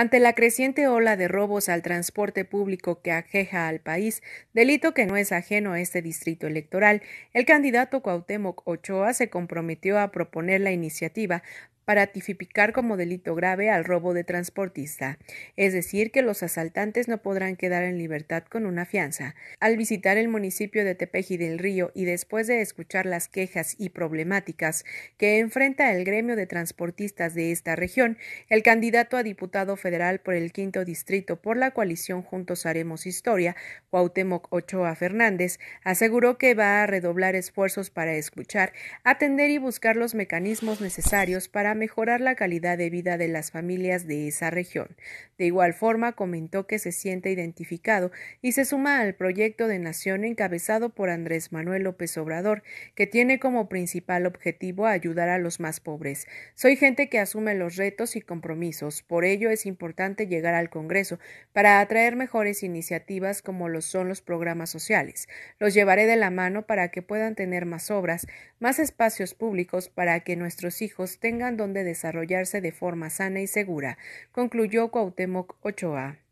Ante la creciente ola de robos al transporte público que ajeja al país, delito que no es ajeno a este distrito electoral, el candidato Cuauhtémoc Ochoa se comprometió a proponer la iniciativa para tipificar como delito grave al robo de transportista, es decir, que los asaltantes no podrán quedar en libertad con una fianza. Al visitar el municipio de Tepeji del Río y después de escuchar las quejas y problemáticas que enfrenta el gremio de transportistas de esta región, el candidato a diputado federal por el quinto distrito por la coalición Juntos Haremos Historia, Cuauhtémoc Ochoa Fernández, aseguró que va a redoblar esfuerzos para escuchar, atender y buscar los mecanismos necesarios para mejorar la calidad de vida de las familias de esa región. De igual forma, comentó que se siente identificado y se suma al proyecto de nación encabezado por Andrés Manuel López Obrador, que tiene como principal objetivo ayudar a los más pobres. Soy gente que asume los retos y compromisos, por ello es importante llegar al Congreso para atraer mejores iniciativas como lo son los programas sociales. Los llevaré de la mano para que puedan tener más obras, más espacios públicos para que nuestros hijos tengan donde de desarrollarse de forma sana y segura, concluyó Cuauhtémoc Ochoa.